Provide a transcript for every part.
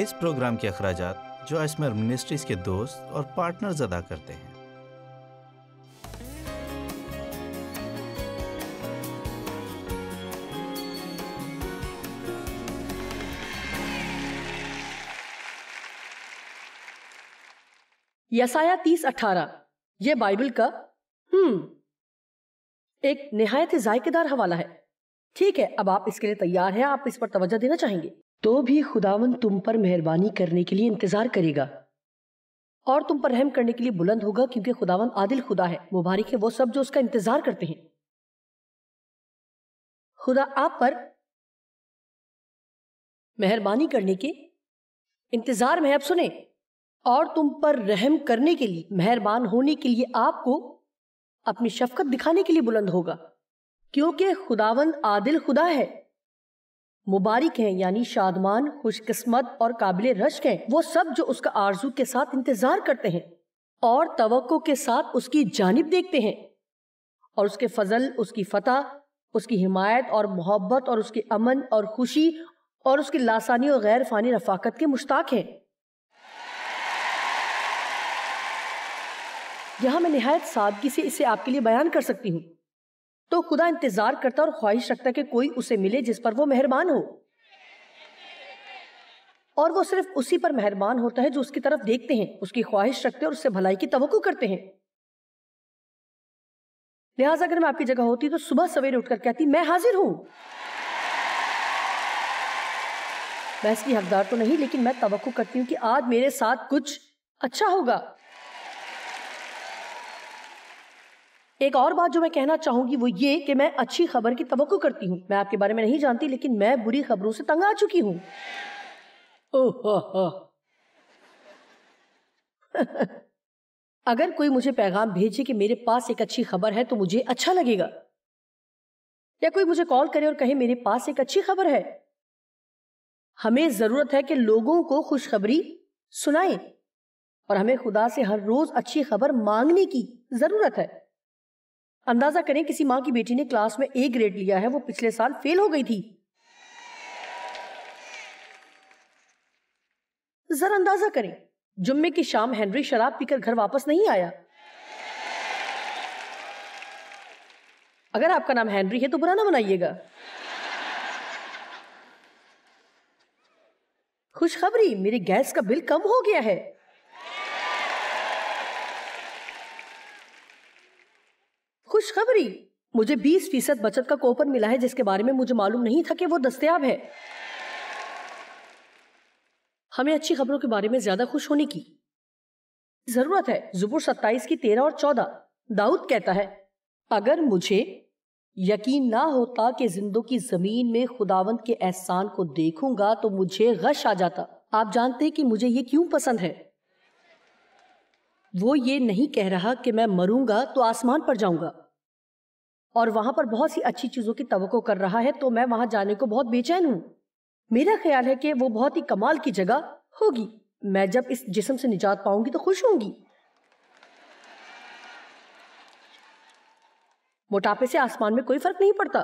اس programme کے اخراجات جو اسمر منسٹریز کے دوست اور پارٹنرز ادا کرتے ہیں یسایا تیس اٹھارہ یہ بائبل کا ہم ایک نہایت ذائقے دار حوالہ ہے ٹھیک ہے اب آپ اس کے لیے تیار ہیں آپ اس پر توجہ دینا چاہیں گے تو بھی خداون تم پر مہربانی کرنے کے لیے انتظار کرے گا اور تم پر رحم کرنے کے لیے بلند ہوگا کیونکہ خداون عادل خدا ہے مبارک ہے وہ سب جو اس کا انتظار کرتے ہیں خدا آپ پر مہربانی کرنے کے انتظار میں آپ سنیں اور تم پر رحم کرنے کے لیے مہربان ہونے کے لیے آپ کو اپنی شفقت دکھانے کے لیے بلند ہوگا کیونکہ خداون عادل خدا ہے مبارک ہیں یعنی شادمان خوش قسمت اور قابل رشک ہیں وہ سب جو اس کا آرزو کے ساتھ انتظار کرتے ہیں اور توقع کے ساتھ اس کی جانب دیکھتے ہیں اور اس کے فضل اس کی فتح اس کی حمایت اور محبت اور اس کے امن اور خوشی اور اس کی لاسانی اور غیر فانی رفاقت کے مشتاق ہیں یہاں میں نہایت سادگی سے اسے آپ کے لیے بیان کر سکتی ہوں تو خدا انتظار کرتا اور خواہش رکھتا کہ کوئی اسے ملے جس پر وہ مہربان ہو اور وہ صرف اسی پر مہربان ہوتا ہے جو اس کی طرف دیکھتے ہیں اس کی خواہش رکھتے اور اس سے بھلائی کی توقع کرتے ہیں لہٰذا اگر میں آپ کی جگہ ہوتی تو صبح سویرے اٹھ کر کہتی میں حاضر ہوں میں اس کی حقدار تو نہیں لیکن میں توقع کرتی ہوں کہ آج میرے ساتھ کچھ اچھا ہوگا ایک اور بات جو میں کہنا چاہوں گی وہ یہ کہ میں اچھی خبر کی توقع کرتی ہوں میں آپ کے بارے میں نہیں جانتی لیکن میں بری خبروں سے تنگ آ چکی ہوں اگر کوئی مجھے پیغام بھیجے کہ میرے پاس ایک اچھی خبر ہے تو مجھے اچھا لگے گا یا کوئی مجھے کال کرے اور کہے میرے پاس ایک اچھی خبر ہے ہمیں ضرورت ہے کہ لوگوں کو خوشخبری سنائیں اور ہمیں خدا سے ہر روز اچھی خبر مانگنے کی ضرورت ہے اندازہ کریں کسی ماں کی بیٹی نے کلاس میں ایک گریڈ لیا ہے وہ پچھلے سال فیل ہو گئی تھی ذرا اندازہ کریں جمعے کی شام ہینری شراب پی کر گھر واپس نہیں آیا اگر آپ کا نام ہینری ہے تو برا نہ بنائیے گا خوشخبری میرے گیس کا بل کم ہو گیا ہے سوری مجھے بیس فیصد بچت کا کوپن ملا ہے جس کے بارے میں مجھے معلوم نہیں تھا کہ وہ دستیاب ہے ہمیں اچھی خبروں کے بارے میں زیادہ خوش ہونے کی ضرورت ہے زبور ستائیس کی تیرہ اور چودہ داؤد کہتا ہے اگر مجھے یقین نہ ہوتا کہ زندوں کی زمین میں خداوند کے احسان کو دیکھوں گا تو مجھے غش آ جاتا آپ جانتے کہ مجھے یہ کیوں پسند ہے وہ یہ نہیں کہہ رہا کہ میں مروں گا تو آسمان پر جاؤں گا اور وہاں پر بہت سی اچھی چیزوں کی توقع کر رہا ہے تو میں وہاں جانے کو بہت بے چین ہوں میرا خیال ہے کہ وہ بہت ہی کمال کی جگہ ہوگی میں جب اس جسم سے نجات پاؤں گی تو خوش ہوں گی موٹاپے سے آسمان میں کوئی فرق نہیں پڑتا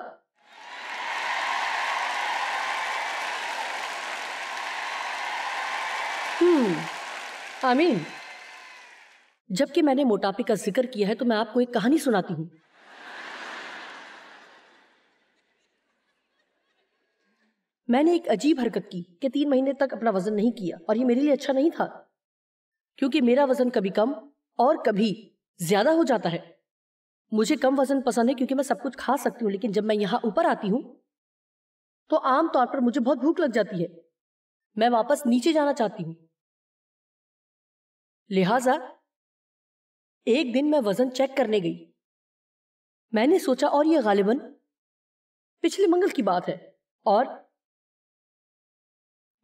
آمین جبکہ میں نے موٹاپے کا ذکر کیا ہے تو میں آپ کو ایک کہانی سناتی ہوں میں نے ایک عجیب حرکت کی کہ تین مہینے تک اپنا وزن نہیں کیا اور یہ میرے لیے اچھا نہیں تھا کیونکہ میرا وزن کبھی کم اور کبھی زیادہ ہو جاتا ہے مجھے کم وزن پسند ہے کیونکہ میں سب کچھ کھا سکتی ہوں لیکن جب میں یہاں اوپر آتی ہوں تو عام طور پر مجھے بہت بھوک لگ جاتی ہے میں واپس نیچے جانا چاہتی ہوں لہذا ایک دن میں وزن چیک کرنے گئی میں نے سوچا اور یہ غالباً پچھلے منگل کی بات ہے اور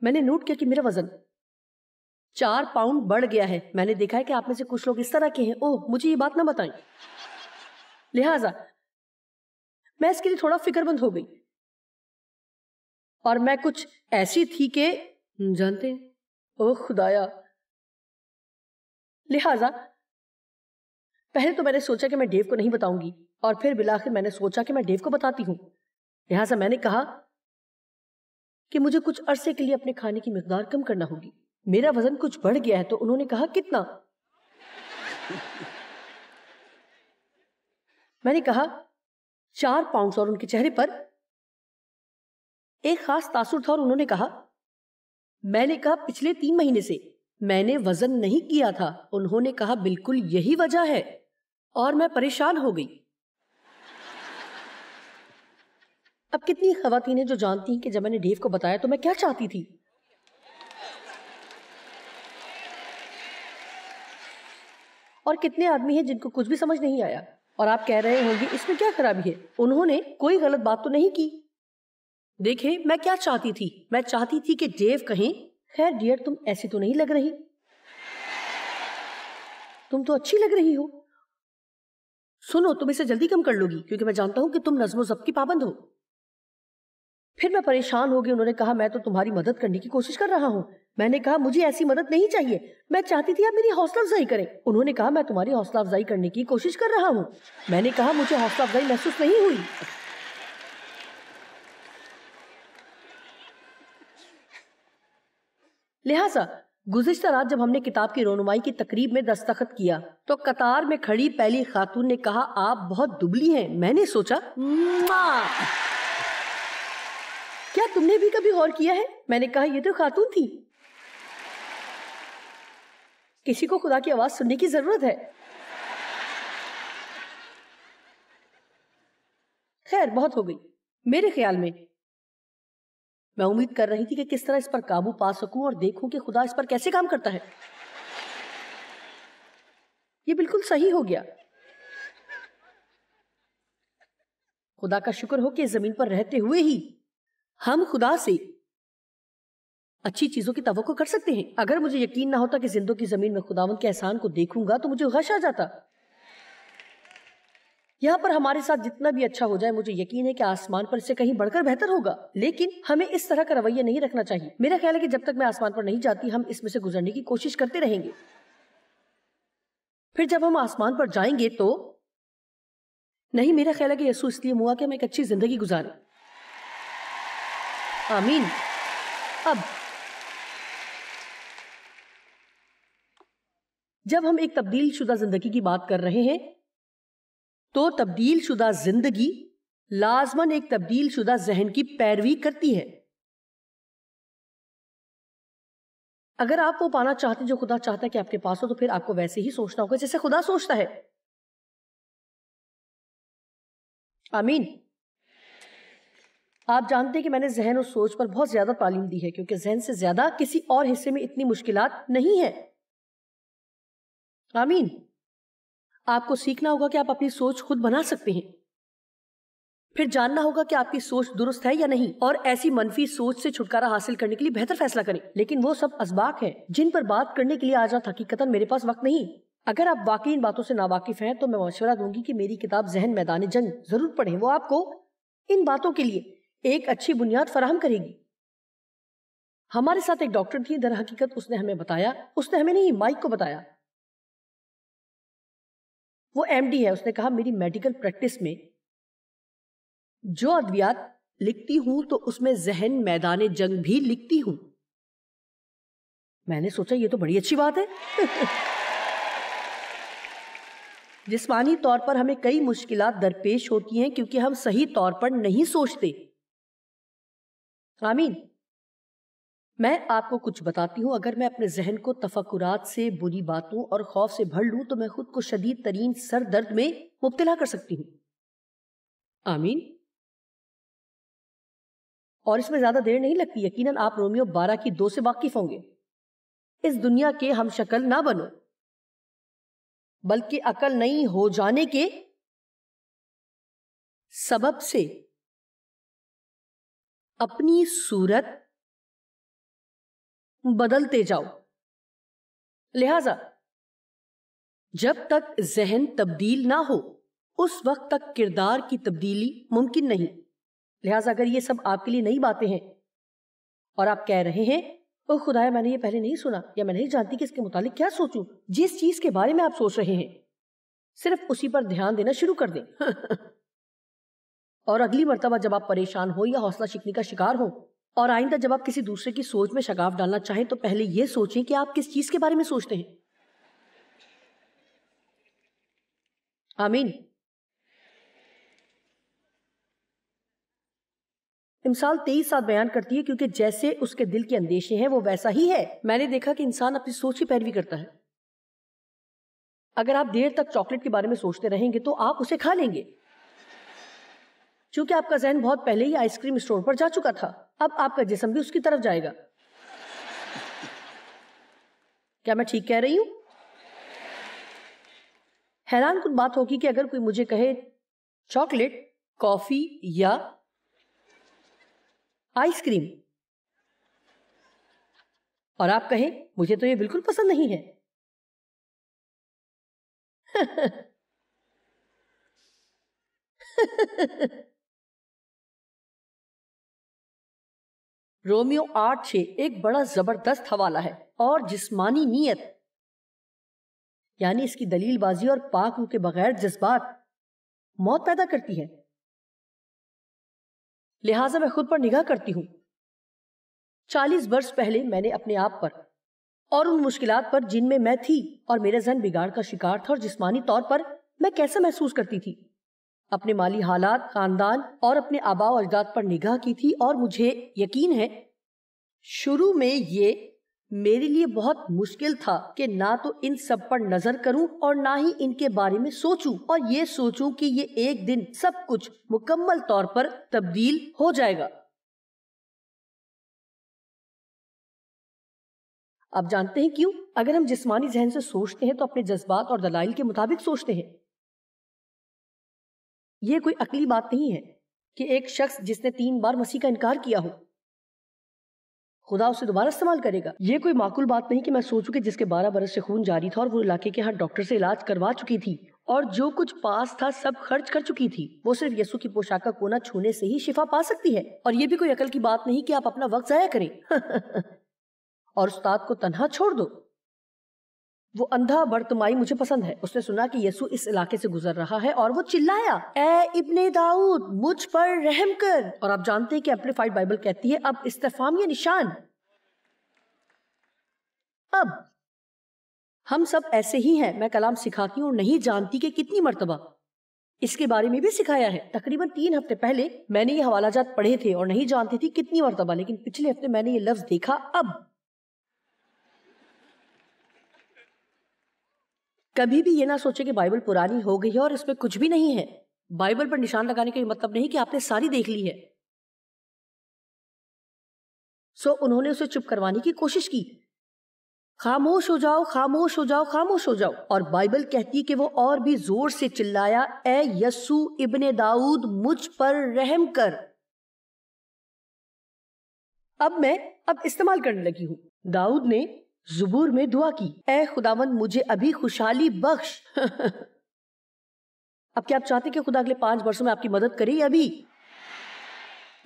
میں نے نوٹ کیا کہ میرا وزن چار پاؤنڈ بڑھ گیا ہے میں نے دیکھا ہے کہ آپ میں سے کچھ لوگ اس طرح کے ہیں اوہ مجھے یہ بات نہ بتائیں لہٰذا میں اس کے لیے تھوڑا فکر ہو گئی اور میں کچھ ایسی تھی کہ جانتے ہیں او خدایا لہٰذا پہلے تو میں نے سوچا کہ میں ڈیو کو نہیں بتاؤں گی اور پھر بلاخر میں نے سوچا کہ میں ڈیو کو بتاتی ہوں لہٰذا میں نے کہا کہ مجھے کچھ عرصے کے لیے اپنے کھانے کی مقدار کم کرنا ہوگی میرا وزن کچھ بڑھ گیا ہے تو انہوں نے کہا کتنا میں نے کہا چار پاؤنڈز اور ان کے چہرے پر ایک خاص تاثر تھا اور انہوں نے کہا میں نے کہا پچھلے تین مہینے سے میں نے وزن نہیں کیا تھا انہوں نے کہا بالکل یہی وجہ ہے اور میں پریشان ہو گئی اب کتنی خواتین ہیں جو جانتی ہیں کہ جب میں نے ڈیو کو بتایا تو میں کیا چاہتی تھی اور کتنے آدمی ہیں جن کو کچھ بھی سمجھ نہیں آیا اور آپ کہہ رہے ہوں گے اس میں کیا خرابی ہے انہوں نے کوئی غلط بات تو نہیں کی دیکھیں میں کیا چاہتی تھی میں چاہتی تھی کہ ڈیو کہیں خیر ڈیئر تم ایسی تو نہیں لگ رہی تم تو اچھی لگ رہی ہو سنو تم اسے جلدی کم کر لو گی کیونکہ میں جانتا ہوں کہ تم نظم و ضبط کی پابند ہو پھر میں پریشان ہو انہوں نے کہا میں تو تمہاری مدد کرنے کی کوشش کر رہا ہوں میں نے کہا مجھے ایسی مدد نہیں چاہیے میں چاہتی تھی آپ میری حوصلہ افزائی کریں انہوں نے کہا میں تمہاری حوصلہ افزائی کرنے کی کوشش کر رہا ہوں میں نے کہا مجھے حوصلہ افزائی محسوس نہیں ہوئی لہذا گزشتہ رات جب ہم نے کتاب کی رونمائی کی تقریب میں دستخط کیا تو قطار میں کھڑی پہلی خاتون نے کہا آپ بہت دبلی ہیں میں نے سوچا ماں کیا تم نے بھی کبھی غور کیا ہے میں نے کہا یہ تو خاتون تھی کسی کو خدا کی آواز سننے کی ضرورت ہے خیر بہت ہو گئی میرے خیال میں امید کر رہی تھی کہ کس طرح اس پر قابو پا سکوں اور دیکھوں کہ خدا اس پر کیسے کام کرتا ہے یہ بالکل صحیح ہو گیا خدا کا شکر ہو کہ زمین پر رہتے ہوئے ہی ہم خدا سے اچھی چیزوں کی توقع کر سکتے ہیں اگر مجھے یقین نہ ہوتا کہ زندوں کی زمین میں خداون کے احسان کو دیکھوں گا تو مجھے غش آ جاتا یہاں پر ہمارے ساتھ جتنا بھی اچھا ہو جائے مجھے یقین ہے کہ آسمان پر کہیں بڑھ کر بہتر ہوگا لیکن ہمیں اس طرح کا رویہ نہیں رکھنا چاہیے میرا خیال ہے کہ جب تک میں آسمان پر نہیں جاتی ہم اس میں سے گزرنے کی کوشش کرتے رہیں گے پھر جب ہم آسمان پر جائیں گے تو نہیں میرا خیال ہے کہ یسو اس لیے مواقع میں ایک اچھی زندگی گزاریں آمین اب جب ہم ایک تبدیل شدہ زندگی کی بات کر رہے ہیں تو تبدیل شدہ زندگی لازمان ایک تبدیل شدہ ذہن کی پیروی کرتی ہے اگر آپ وہ پانا چاہتے جو خدا چاہتا ہے کہ آپ کے پاس ہو تو پھر آپ کو ویسے ہی سوچنا ہوگا جیسے خدا سوچتا ہے آمین آپ جانتے ہیں کہ میں نے ذہن اور سوچ پر بہت زیادہ تعلیم دی ہے کیونکہ ذہن سے زیادہ کسی اور حصے میں اتنی مشکلات نہیں ہیں آمین آپ کو سیکھنا ہوگا کہ آپ اپنی سوچ خود بنا سکتے ہیں پھر جاننا ہوگا کہ آپ کی سوچ درست ہے یا نہیں اور ایسی منفی سوچ سے چھٹکارا حاصل کرنے کے لیے بہتر فیصلہ کریں لیکن وہ سب اسباق ہیں جن پر بات کرنے کے لیے آج رات حقیقت میرے پاس وقت نہیں اگر آپ واقعی ان باتوں سے ناواقف ہیں تو میں مشورہ دوں گی کہ میری کتاب ذہن میدان جنگ ضرور پڑھیں وہ آپ کو ان باتوں کے لیے ایک اچھی بنیاد فراہم کرے گی ہمارے ساتھ ایک ڈاکٹر تھی در حقیقت اس نے ہمیں بتایا اس نے ہمیں نہیں مائک کو بتایا وہ ایم ڈی ہے اس نے کہا میری میڈیکل پریکٹس میں جو ادویات لکھتی ہوں تو اس میں ذہن میدان جنگ بھی لکھتی ہوں میں نے سوچا یہ تو بڑی اچھی بات ہے جسمانی طور پر ہمیں کئی مشکلات درپیش ہوتی ہیں کیونکہ ہم صحیح طور پر نہیں سوچتے میں آپ کو کچھ بتاتی ہوں اگر میں اپنے ذہن کو تفکرات سے بری باتوں اور خوف سے بھر لوں تو میں خود کو شدید ترین سر درد میں مبتلا کر سکتی ہوں آمین اور اس میں زیادہ دیر نہیں لگتی یقیناً آپ رومیو بارہ کی دو سے واقف ہوں گے اس دنیا کے ہم شکل نہ بنو بلکہ عقل نہیں ہو جانے کے سبب سے اپنی صورت بدلتے جاؤ لہذا ذہن تبدیل نہ ہو اس وقت تک کردار کی تبدیلی ممکن نہیں لہذا اگر یہ سب آپ کے لیے نئی باتیں ہیں اور آپ کہہ رہے ہیں خدا خدایا میں نے یہ پہلے نہیں سنا یا میں نہیں جانتی کہ اس کے متعلق کیا سوچوں جس چیز کے بارے میں آپ سوچ رہے ہیں صرف اسی پر دھیان دینا شروع کر دیں اور اگلی مرتبہ جب آپ پریشان ہو یا حوصلہ شکنی کا شکار ہو اور آئندہ جب آپ کسی دوسرے کی سوچ میں شگاف ڈالنا چاہیں تو پہلے یہ سوچیں کہ آپ کس چیز کے بارے میں سوچتے ہیں آمین تیئیس ساتھ بیان کرتی ہے کیونکہ جیسے اس کے دل کے اندیشے ہیں وہ ویسا ہی ہے میں نے دیکھا کہ انسان اپنی سوچ کی پیروی کرتا ہے اگر آپ دیر تک چاکلیٹ کے بارے میں سوچتے رہیں گے تو آپ اسے کھا لیں گے چونکہ آپ کا ذہن بہت پہلے ہی آئس کریم اسٹور پر جا چکا تھا اب آپ کا جسم بھی اس کی طرف جائے گا کیا میں ٹھیک کہہ رہی ہوں حیران کن بات ہوگی کہ اگر کوئی مجھے کہے چاکلیٹ کافی یا آئس کریم اور آپ کہیں مجھے تو یہ بالکل پسند نہیں ہے رومیو آٹھ چھ ایک بڑا زبردست حوالہ ہے اور جسمانی نیت یعنی اس کی دلیل بازی اور پاک روح کے بغیر جذبات موت پیدا کرتی ہے لہٰذا میں خود پر نگاہ کرتی ہوں چالیس برس پہلے میں نے اپنے آپ پر اور ان مشکلات پر جن میں میں تھی اور میرے ذہن بگاڑ کا شکار تھا اور جسمانی طور پر میں کیسے محسوس کرتی تھی اپنے مالی حالات خاندان اور اپنے آبا اجداد پر نگاہ کی تھی اور مجھے یقین ہے شروع میں یہ میرے لیے بہت مشکل تھا کہ نہ تو ان سب پر نظر کروں اور نہ ہی ان کے بارے میں سوچوں اور یہ سوچوں کہ یہ ایک دن سب کچھ مکمل طور پر تبدیل ہو جائے گا آپ جانتے ہیں کیوں اگر ہم جسمانی ذہن سے سوچتے ہیں تو اپنے جذبات اور دلائل کے مطابق سوچتے ہیں یہ کوئی عقلی بات نہیں ہے کہ ایک شخص جس نے تین بار مسیح کا انکار کیا ہو خدا اسے دوبارہ استعمال کرے گا یہ کوئی معقول بات نہیں کہ کہ میں سوچوں جس کے بارہ برس سے خون جاری تھا اور وہ علاقے کے ہر ہاں ڈاکٹر سے علاج کروا چکی تھی اور جو کچھ پاس تھا سب خرچ کر چکی تھی وہ صرف یسو کی پوشاک کا کونا چھونے سے ہی شفا پا سکتی ہے اور یہ بھی کوئی عقل کی بات نہیں کہ آپ اپنا وقت ضائع کریں اور استاد کو تنہا چھوڑ دو وہ اندھا برتمائی مجھے پسند ہے اس اس نے سنا کہ یسو علاقے سے گزر رہا ہے اور وہ چلایا اے ابن مجھ پر رحم کر اور آپ جانتے ہیں کہ بائبل کہتی ہے اب اب استفام نشان ہم سب ایسے ہی ہیں میں کلام سکھاتی ہوں اور نہیں جانتی کہ کتنی مرتبہ اس کے بارے میں بھی سکھایا ہے تقریباً تین ہفتے پہلے میں نے یہ حوالہ جات پڑھے تھے اور نہیں جانتی تھی کتنی مرتبہ لیکن پچھلے ہفتے میں نے یہ لفظ دیکھا اب کبھی بھی یہ نہ سوچے کہ بائبل پرانی ہو گئی ہے اور اس میں کچھ بھی نہیں ہے بائبل پر نشان لگانے کا یہ مطلب نہیں کہ آپ نے ساری دیکھ لی ہے سو انہوں نے اسے چپ کروانے کی کوشش کی خاموش ہو جاؤ خاموش ہو جاؤ خاموش ہو جاؤ اور بائبل کہتی کہ وہ اور بھی زور سے چلایا اے یسو ابن داؤد مجھ پر رحم کر اب میں اب استعمال کرنے لگی ہوں داؤد نے زبور میں دعا کی اے خداوند مجھے ابھی خوشحالی بخش اب کیا آپ چاہتے کہ خدا اگلے پانچ برسوں میں آپ کی مدد کرے ابھی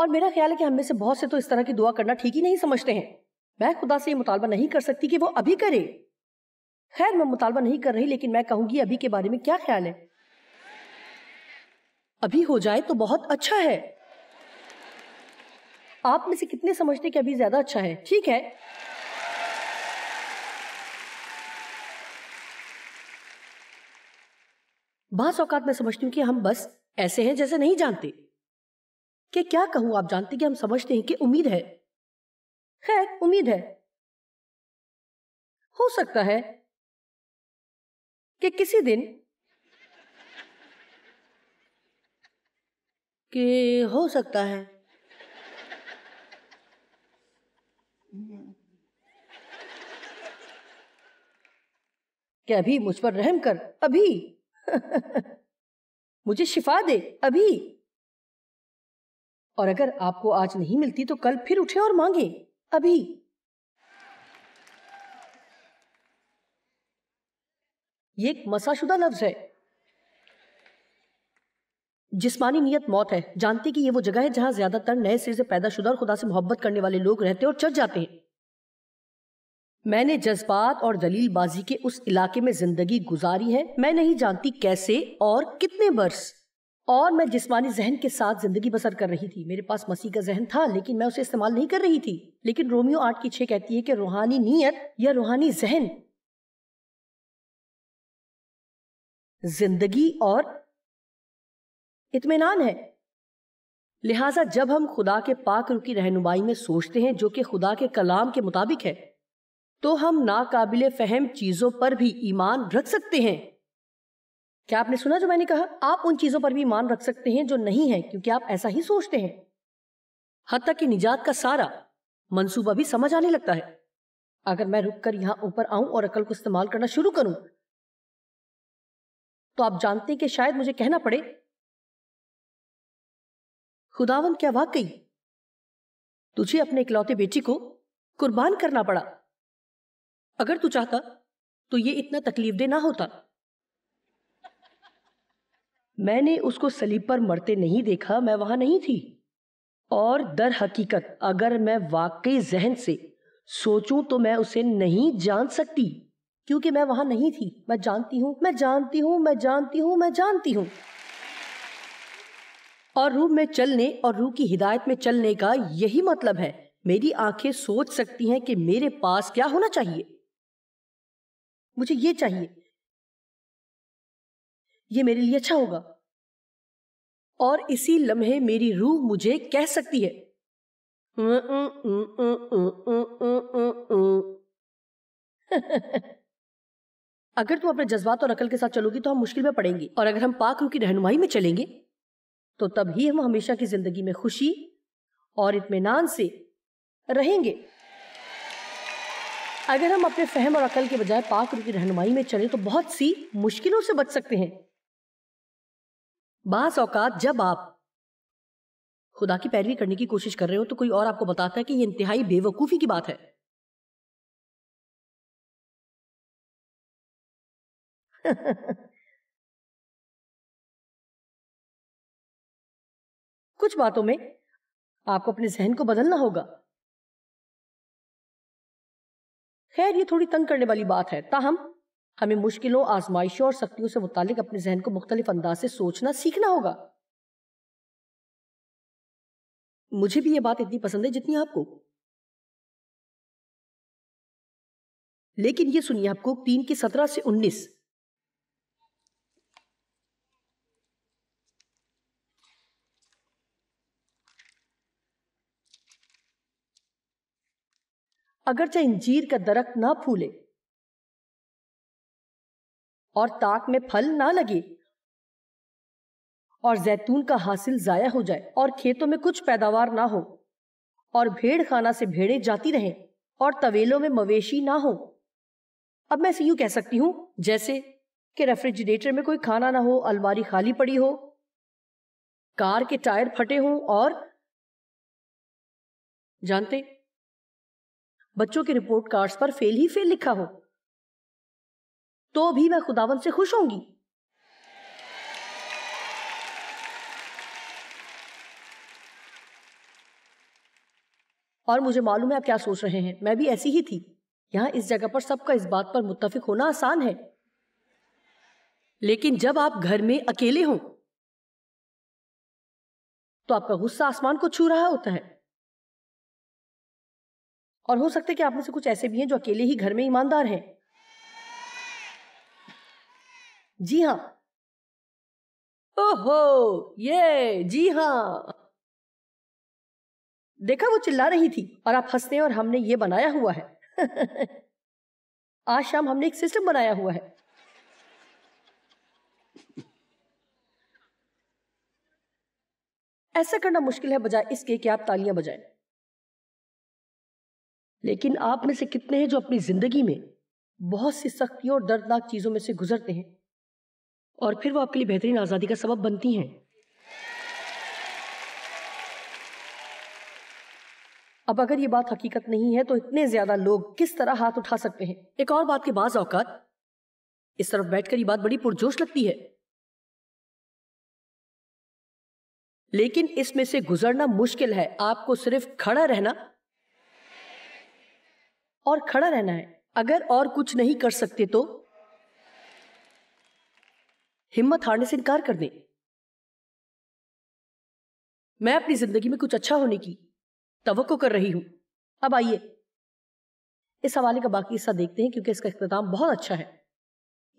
اور میرا خیال ہے کہ ہم میں سے سے بہت تو اس طرح کی دعا کرنا ٹھیک ہی نہیں سمجھتے ہیں میں خدا سے یہ مطالبہ نہیں کر سکتی کہ وہ ابھی کرے خیر میں مطالبہ نہیں کر رہی لیکن میں کہوں گی ابھی کے بارے میں کیا خیال ہے ابھی ہو جائے تو بہت اچھا ہے آپ میں سے کتنے سمجھتے کہ ابھی زیادہ اچھا ہے ٹھیک ہے بعض اوقات میں سمجھتی ہوں کہ ہم بس ایسے ہیں جیسے نہیں جانتے کہ کیا کہوں آپ جانتے کہ ہم سمجھتے ہیں کہ امید ہے خیر امید ہے ہو سکتا ہے کہ کسی دن کہ ہو سکتا ہے کہ ابھی مجھ پر رحم کر ابھی مجھے شفا دے ابھی اور اگر آپ کو آج نہیں ملتی تو کل پھر اٹھے اور مانگے ابھی یہ ایک مسا شدہ لفظ ہے جسمانی نیت موت ہے جانتے کہ یہ وہ جگہ ہے جہاں زیادہ تر نئے سر سے پیدا شدہ اور خدا سے محبت کرنے والے لوگ رہتے اور چڑھ جاتے ہیں میں نے جذبات اور دلیل بازی کے اس علاقے میں زندگی گزاری ہے میں نہیں جانتی کیسے اور کتنے برس اور میں جسمانی ذہن کے ساتھ زندگی بسر کر رہی تھی میرے پاس مسیح کا ذہن تھا لیکن میں اسے استعمال نہیں کر رہی تھی لیکن رومیو کی کہتی ہے کہ روحانی نیت یا روحانی ذہن زندگی اور اطمینان ہے لہٰذا جب ہم خدا کے روح کی رہنمائی میں سوچتے ہیں جو کہ خدا کے کلام کے مطابق ہے تو ہم ناقابل فہم چیزوں پر بھی ایمان رکھ سکتے ہیں کیا آپ نے سنا جو میں نے کہا آپ ان چیزوں پر بھی ایمان رکھ سکتے ہیں جو نہیں ہیں کیونکہ آپ ایسا ہی سوچتے ہیں حتیٰ کہ نجات کا سارا منصوبہ بھی سمجھ آنے لگتا ہے اگر میں رک کر یہاں اوپر آؤں اور عقل کو استعمال کرنا شروع کروں تو آپ جانتے ہیں کہ شاید مجھے کہنا پڑے خداون کیا واقعی تجھے اپنے اکلوتے بیٹی کو قربان کرنا پڑا اگر تو چاہتا تو یہ اتنا تکلیف دہ نہ ہوتا میں نے اس کو سلیب پر مرتے نہیں دیکھا میں وہاں نہیں تھی اور در حقیقت اگر میں واقعی ذہن سے سوچوں تو میں اسے نہیں جان سکتی کیونکہ میں وہاں نہیں تھی میں جانتی ہوں میں جانتی ہوں میں جانتی ہوں میں جانتی ہوں اور روح میں چلنے اور روح کی ہدایت میں چلنے کا یہی مطلب ہے میری آنکھیں سوچ سکتی ہیں کہ میرے پاس کیا ہونا چاہیے مجھے یہ چاہیے یہ میرے لیے اچھا ہوگا اور اسی لمحے میری روح مجھے کہہ سکتی ہے اگر تم اپنے جذبات اور عقل کے ساتھ چلو گی تو ہم مشکل میں پڑیں گے اور اگر ہم پاک روح کی رہنمائی میں چلیں گے تو تب ہی ہم ہمیشہ کی زندگی میں خوشی اور اطمینان سے رہیں گے اگر ہم اپنے فہم اور عقل کے بجائے پاک کی رہنمائی میں چلیں تو بہت سی مشکلوں سے بچ سکتے ہیں بعض اوقات جب آپ خدا کی پیروی کرنے کی کوشش کر رہے ہو تو کوئی اور آپ کو بتاتا ہے کہ یہ انتہائی بے وقوفی کی بات ہے کچھ باتوں میں آپ کو اپنے ذہن کو بدلنا ہوگا خیر یہ تھوڑی تنگ کرنے والی بات ہے تاہم ہمیں مشکلوں آزمائشوں اور سختیوں سے متعلق اپنے ذہن کو مختلف انداز سے سوچنا سیکھنا ہوگا مجھے بھی یہ بات اتنی پسند ہے جتنی آپ کو لیکن یہ سنیے آپ کو تین کی سترہ سے انیس اگرچہ انجیر کا درخت نہ پھولے اور تاک میں پھل نہ لگے اور زیتون کا حاصل ضائع ہو جائے اور کھیتوں میں کچھ پیداوار نہ ہو اور بھیڑ خانہ سے بھیڑیں جاتی رہیں اور طویلوں میں مویشی نہ ہو اب میں سے یوں کہہ سکتی ہوں جیسے کہ ریفریجریٹر میں کوئی کھانا نہ ہو الماری خالی پڑی ہو کار کے ٹائر پھٹے ہوں اور جانتے بچوں کے رپورٹ کارڈز پر فیل ہی فیل لکھا ہو تو بھی میں خداون سے خوش ہوں گی اور مجھے معلوم ہے آپ کیا سوچ رہے ہیں میں بھی ایسی ہی تھی یہاں اس جگہ پر سب کا اس بات پر متفق ہونا آسان ہے لیکن جب آپ گھر میں اکیلے ہوں تو آپ کا غصہ آسمان کو چھو رہا ہوتا ہے اور ہو سکتا ہے کہ آپ میں سے کچھ ایسے بھی ہیں جو اکیلے ہی گھر میں ایماندار ہیں جی ہاں او ہو یہ جی ہاں دیکھا وہ چلا رہی تھی اور آپ ہنستے اور ہم نے یہ بنایا ہوا ہے آج شام ہم نے ایک سسٹم بنایا ہوا ہے ایسا کرنا مشکل ہے بجائے اس کے کہ آپ تالیاں بجائیں لیکن آپ میں سے کتنے ہیں جو اپنی زندگی میں بہت سی سختیوں اور دردناک چیزوں میں سے گزرتے ہیں اور پھر وہ آپ کے بہترین آزادی کا سبب بنتی ہیں اب اگر یہ بات حقیقت نہیں ہے تو اتنے زیادہ لوگ کس طرح ہاتھ اٹھا سکتے ہیں ایک اور بات کے بعض اوقات اس طرف بیٹھ کر یہ بات بڑی پرجوش لگتی ہے لیکن اس میں سے گزرنا مشکل ہے آپ کو صرف کھڑا رہنا اور کھڑا رہنا ہے اگر اور کچھ نہیں کر سکتے تو ہمت ہارنے سے انکار کر دیں میں اپنی زندگی میں کچھ اچھا ہونے کی توقع کر رہی ہوں اب آئیے اس حوالے کا باقی حصہ دیکھتے ہیں کیونکہ اس کا اختتام بہت اچھا ہے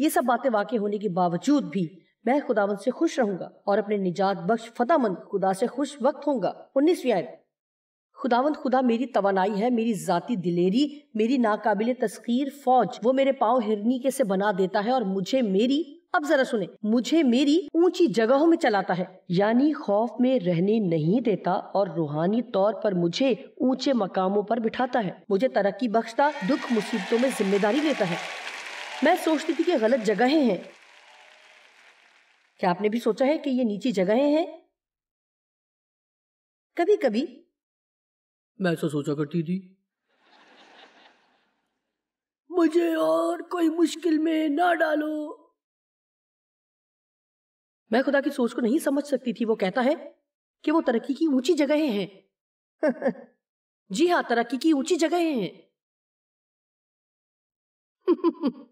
یہ سب باتیں واقع ہونے کے باوجود بھی میں خداون سے خوش رہوں گا اور اپنے نجات بخش فتح مند خدا سے خوش وقت ہوں گا انیس وی خداوند خدا میری توانائی ہے میری ذاتی دلیری میری ناقابل تسخیر فوج وہ میرے پاؤں ہرنی کے سے بنا دیتا ہے اور مجھے میری اب ذرا سنیں مجھے میری اونچی جگہوں میں چلاتا ہے یعنی خوف میں رہنے نہیں دیتا اور روحانی طور پر مجھے اونچے مقاموں پر بٹھاتا ہے مجھے ترقی بخشتا دکھ مصیبتوں میں ذمہ داری لیتا ہے میں سوچتی تھی کہ غلط جگہیں ہیں کیا آپ نے بھی سوچا ہے کہ یہ نیچی جگہیں ہیں کبھی کبھی میں ایسا سوچا کرتی تھی مجھے اور کوئی مشکل میں نہ ڈالو میں خدا کی سوچ کو نہیں سمجھ سکتی تھی وہ کہتا ہے کہ وہ ترقی کی اونچی جگہیں ہیں جی ہاں ترقی کی اونچی جگہیں ہیں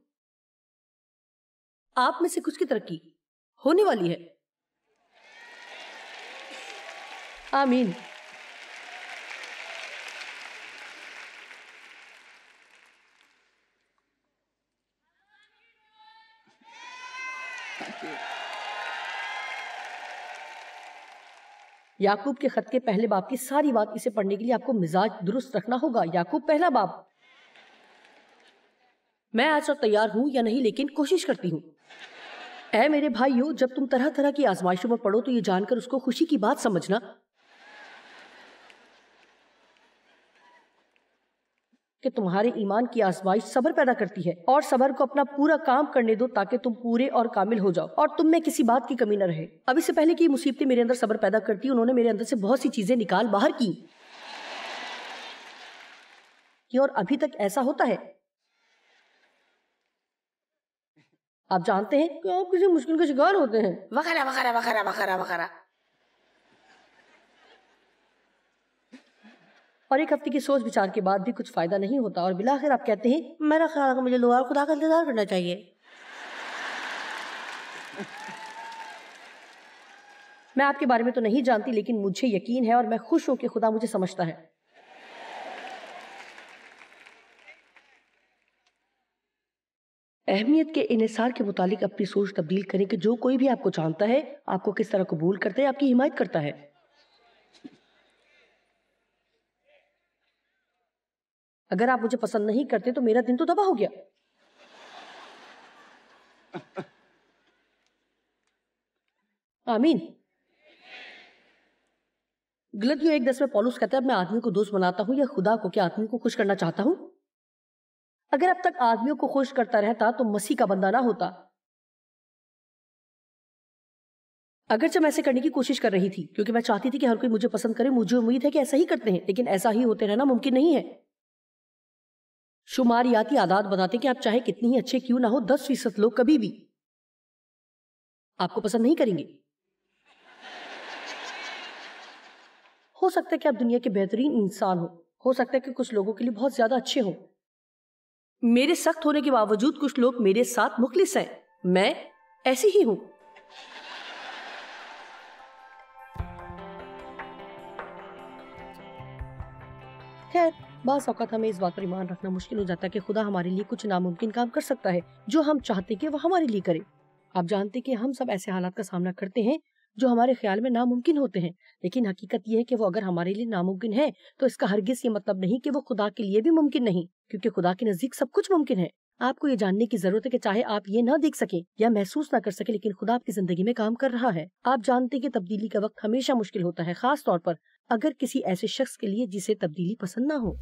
آپ میں سے کچھ کی ترقی ہونے والی ہے آمین یعقوب کے خط کے پہلے باپ کی ساری بات اسے پڑھنے کے لیے آپ کو مزاج درست رکھنا ہوگا یعقوب پہلا باپ میں آج سب تیار ہوں یا نہیں لیکن کوشش کرتی ہوں اے میرے بھائیو جب تم طرح طرح کی آزمائشوں میں پڑھو تو یہ جان کر اس کو خوشی کی بات سمجھنا کہ تمہارے ایمان کی آزمائش صبر پیدا کرتی ہے اور صبر کو اپنا پورا کام کرنے دو تاکہ تم پورے اور کامل ہو جاؤ اور تم میں کسی بات کی کمی نہ رہے اب اس سے پہلے کہ مصیبتیں میرے اندر صبر پیدا کرتی انہوں نے میرے اندر سے بہت سی چیزیں نکال باہر کی کیوں اور ابھی تک ایسا ہوتا ہے آپ جانتے ہیں کہ آپ کسی مشکل کا شکار ہوتے ہیں وغیرہ وغیرہ وغیرہ وغیرہ وغیرہ اور ایک ہفتے کی سوچ بچار کے بعد بھی کچھ فائدہ نہیں ہوتا اور بلاخر آپ کہتے ہیں میرا خیال مجھے خدا کا انتظار کرنا چاہیے میں آپ کے بارے میں تو نہیں جانتی لیکن مجھے یقین ہے اور میں خوش ہوں کہ خدا مجھے سمجھتا ہے اہمیت کے انحصار کے متعلق اپنی سوچ تبدیل کریں کہ جو کوئی بھی آپ کو جانتا ہے آپ کو کس طرح قبول کرتا ہے آپ کی حمایت کرتا ہے اگر آپ مجھے پسند نہیں کرتے تو میرا دن تو دبا ہو گیا آمین ایک دس میں پالوس چاہتا ہوں اگر اب تک آدمیوں کو خوش کرتا رہتا تو مسیح کا بندہ نہ ہوتا اگرچہ میں ایسے کرنے کی کوشش کر رہی تھی کیونکہ میں چاہتی تھی کہ ہر کوئی مجھے پسند کرے مجھے امید ہے کہ ایسا ہی کرتے ہیں لیکن ایسا ہی ہوتے رہنا ممکن نہیں ہے شماریاتی آداد بناتے ہیں کہ آپ چاہے کتنی ہی اچھے کیوں نہ ہو دس فیصد لوگ کبھی بھی آپ کو پسند نہیں کریں گے ہو سکتا ہے کہ آپ دنیا کے بہترین انسان ہو ہو سکتا ہے کہ کچھ لوگوں کے لیے بہت زیادہ اچھے ہوں میرے سخت ہونے کے باوجود کچھ لوگ میرے ساتھ مخلص ہیں میں ایسی ہی ہوں خیر بعض اوقات ہمیں اس بات پر ایمان رکھنا مشکل ہو جاتا ہے کہ خدا ہمارے لیے کچھ ناممکن کام کر سکتا ہے جو ہم چاہتے کہ وہ ہمارے لیے کرے آپ جانتے کہ ہم سب ایسے حالات کا سامنا کرتے ہیں جو ہمارے خیال میں ناممکن ہوتے ہیں لیکن حقیقت یہ ہے کہ وہ اگر ہمارے لیے ناممکن ہے تو اس کا ہرگز یہ مطلب نہیں کہ وہ خدا کے لیے بھی ممکن نہیں کیونکہ خدا کے نزدیک سب کچھ ممکن ہے آپ کو یہ جاننے کی ضرورت ہے کہ چاہے آپ یہ نہ دیکھ سکیں یا محسوس نہ کر سکیں لیکن خدا آپ کی زندگی میں کام کر رہا ہے آپ جانتے کہ تبدیلی کا وقت ہمیشہ مشکل ہوتا ہے خاص طور پر اگر کسی ایسے شخص کے لیے جسے تبدیلی پسند نہ ہو